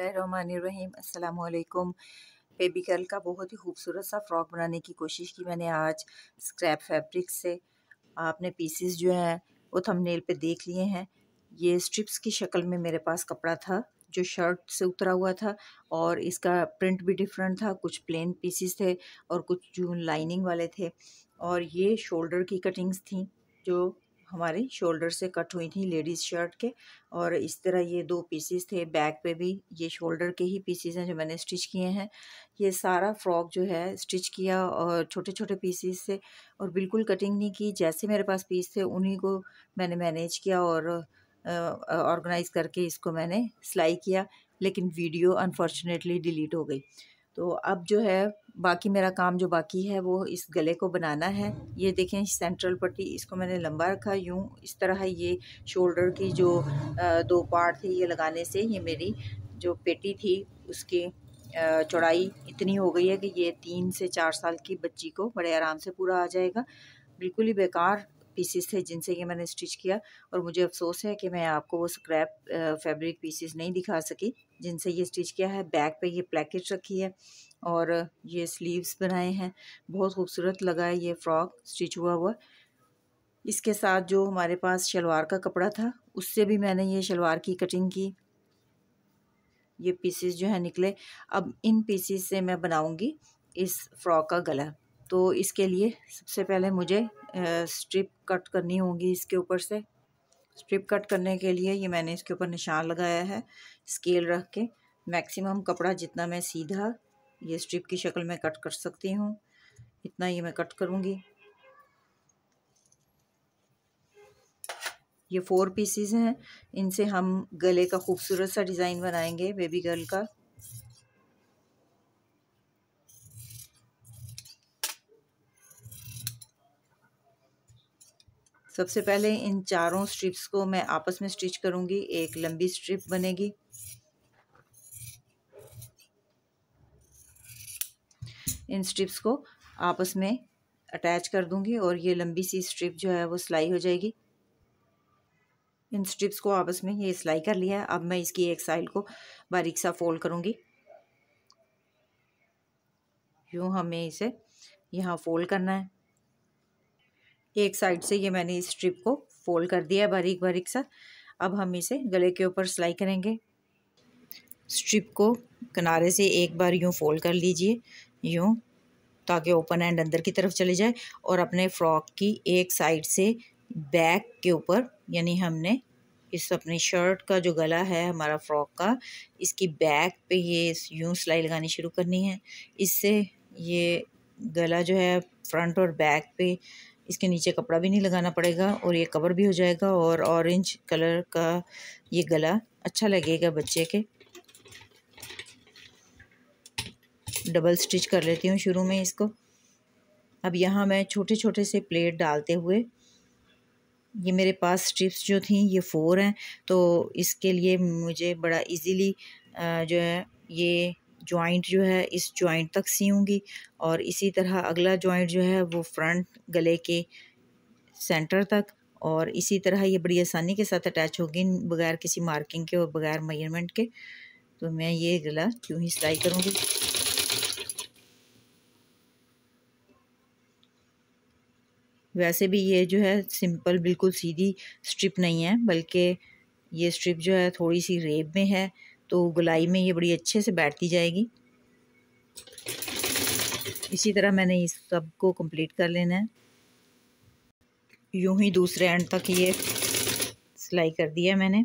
अस्सलाम वालेकुम baby girl का बहुत ही खूबसूरत सा फ्रॉक बनाने की कोशिश की मैंने आज स्क्रैप फैब्रिक से आपने पीसेस जो हैं वो थंबनेल पे देख लिए हैं ये स्ट्रिप्स की शक्ल में मेरे पास कपड़ा था जो शर्ट से उतरा हुआ था और इसका प्रिंट भी डिफरेंट था कुछ प्लेन पीसीस थे और कुछ जो लाइनिंग वाले थे और ये शोल्डर की कटिंग्स थी जो हमारी शोल्डर से कट हुई थी लेडीज़ शर्ट के और इस तरह ये दो पीसीस थे बैक पे भी ये शोल्डर के ही पीसीस हैं जो मैंने स्टिच किए हैं ये सारा फ्रॉक जो है स्टिच किया और छोटे छोटे पीसीस से और बिल्कुल कटिंग नहीं की जैसे मेरे पास पीस थे उन्हीं को मैंने मैनेज किया और ऑर्गेनाइज़ करके इसको मैंने सिलाई किया लेकिन वीडियो अनफॉर्चुनेटली डिलीट हो गई तो अब जो है बाकी मेरा काम जो बाकी है वो इस गले को बनाना है ये देखें सेंट्रल पट्टी इसको मैंने लंबा रखा यूँ इस तरह ये शोल्डर की जो दो पार्ट थे ये लगाने से ये मेरी जो पेटी थी उसकी चौड़ाई इतनी हो गई है कि ये तीन से चार साल की बच्ची को बड़े आराम से पूरा आ जाएगा बिल्कुल ही बेकार पीसीस थे जिनसे ये मैंने स्टिच किया और मुझे अफसोस है कि मैं आपको वो स्क्रैप फैब्रिक पीसीस नहीं दिखा सकी जिनसे ये स्टिच किया है बैक पे ये प्लेकेट रखी है और ये स्लीव्स बनाए हैं बहुत खूबसूरत लगा है ये फ्रॉक स्टिच हुआ हुआ इसके साथ जो हमारे पास शलवार का कपड़ा था उससे भी मैंने ये शलवार की कटिंग की ये पीसीस जो है निकले अब इन पीसीस से मैं बनाऊँगी इस फ्रॉक का गला तो इसके लिए सबसे पहले मुझे स्ट्रिप कट करनी होगी इसके ऊपर से स्ट्रिप कट करने के लिए ये मैंने इसके ऊपर निशान लगाया है स्केल रख के मैक्सिमम कपड़ा जितना मैं सीधा ये स्ट्रिप की शक्ल में कट कर सकती हूँ इतना ये मैं कट करूँगी ये फोर पीसीज हैं इनसे हम गले का खूबसूरत सा डिज़ाइन बनाएंगे बेबी गर्ल का सबसे पहले इन चारों स्ट्रिप्स को मैं आपस में स्टिच करूँगी एक लंबी स्ट्रिप बनेगी इन स्ट्रिप्स को आपस में अटैच कर दूंगी और ये लंबी सी स्ट्रिप जो है वो सिलाई हो जाएगी इन स्ट्रिप्स को आपस में ये सिलाई कर लिया है अब मैं इसकी एक साइड को बारीक सा फोल्ड करूँगी यूँ हमें इसे यहाँ फोल्ड करना है एक साइड से ये मैंने इस स्ट्रिप को फोल्ड कर दिया है बारीक बारीक सा अब हम इसे गले के ऊपर सिलाई करेंगे स्ट्रिप को किनारे से एक बार यूँ फोल्ड कर लीजिए यूँ ताकि ओपन एंड अंदर की तरफ चले जाए और अपने फ्रॉक की एक साइड से बैक के ऊपर यानी हमने इस अपने शर्ट का जो गला है हमारा फ्रॉक का इसकी बैक पे ये यूँ सिलाई लगानी शुरू करनी है इससे ये गला जो है फ्रंट और बैक पे इसके नीचे कपड़ा भी नहीं लगाना पड़ेगा और ये कवर भी हो जाएगा और ऑरेंज कलर का ये गला अच्छा लगेगा बच्चे के डबल स्टिच कर लेती हूँ शुरू में इसको अब यहाँ मैं छोटे छोटे से प्लेट डालते हुए ये मेरे पास स्ट्रिप्स जो थी ये फ़ोर हैं तो इसके लिए मुझे बड़ा इजीली जो है ये जॉइंट जो है इस जॉइंट तक सीऊँगी और इसी तरह अगला जॉइंट जो है वो फ्रंट गले के सेंटर तक और इसी तरह ये बड़ी आसानी के साथ अटैच होगी बगैर किसी मार्किंग के और बगैर मेजरमेंट के तो मैं ये गला क्यों ही सिलाई करूँगी वैसे भी ये जो है सिंपल बिल्कुल सीधी स्ट्रिप नहीं है बल्कि ये स्ट्रिप जो है थोड़ी सी रेब में है तो गुलाई में ये बड़ी अच्छे से बैठती जाएगी इसी तरह मैंने इस सब को कंप्लीट कर लेना है यूं ही दूसरे एंड तक ये सिलाई कर दिया मैंने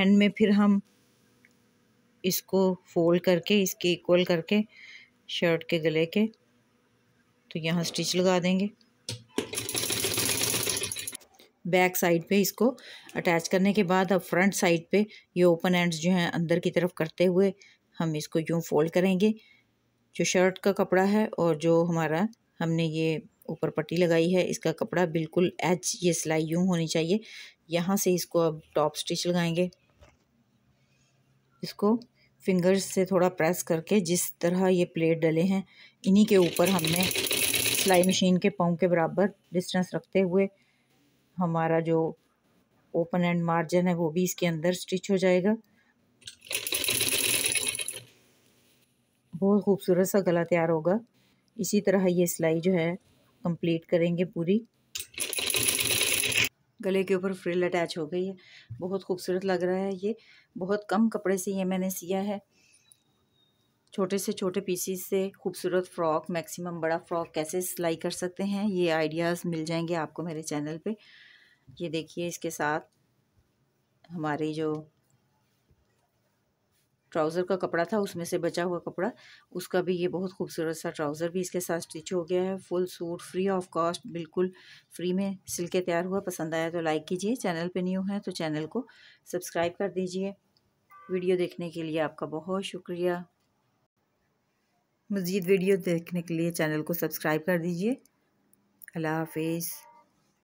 एंड में फिर हम इसको फोल्ड करके इसके इक्वल करके शर्ट के गले के तो यहाँ स्टिच लगा देंगे बैक साइड पे इसको अटैच करने के बाद अब फ्रंट साइड पे ये ओपन एंड्स जो हैं अंदर की तरफ करते हुए हम इसको यूँ फोल्ड करेंगे जो शर्ट का कपड़ा है और जो हमारा हमने ये ऊपर पट्टी लगाई है इसका कपड़ा बिल्कुल एच ये सिलाई यूँ होनी चाहिए यहाँ से इसको अब टॉप स्टिच लगाएंगे इसको फिंगर्स से थोड़ा प्रेस करके जिस तरह ये प्लेट डले हैं इन्हीं के ऊपर हमने सिलाई मशीन के पाँव के बराबर डिस्टेंस रखते हुए हमारा जो ओपन एंड मार्जिन है वो भी इसके अंदर स्टिच हो जाएगा बहुत खूबसूरत सा गला तैयार होगा इसी तरह ये सिलाई जो है कंप्लीट करेंगे पूरी गले के ऊपर फ्रिल अटैच हो गई है बहुत खूबसूरत लग रहा है ये बहुत कम कपड़े से ये मैंने सिया है छोटे से छोटे पीसीस से खूबसूरत फ़्रॉक मैक्सिमम बड़ा फ़्रॉक कैसे सिलाई कर सकते हैं ये आइडियाज़ मिल जाएंगे आपको मेरे चैनल पे ये देखिए इसके साथ हमारी जो ट्राउज़र का कपड़ा था उसमें से बचा हुआ कपड़ा उसका भी ये बहुत खूबसूरत सा ट्राउज़र भी इसके साथ स्टिच हो गया है full suit free of cost बिल्कुल फ्री में सिल के तैयार हुआ पसंद आया तो लाइक कीजिए चैनल पे न्यू है तो चैनल को सब्सक्राइब कर दीजिए वीडियो देखने के लिए आपका बहुत शुक्रिया मज़ीद वीडियो देखने के लिए चैनल को सब्सक्राइब कर दीजिए अल्लाह हाफिज़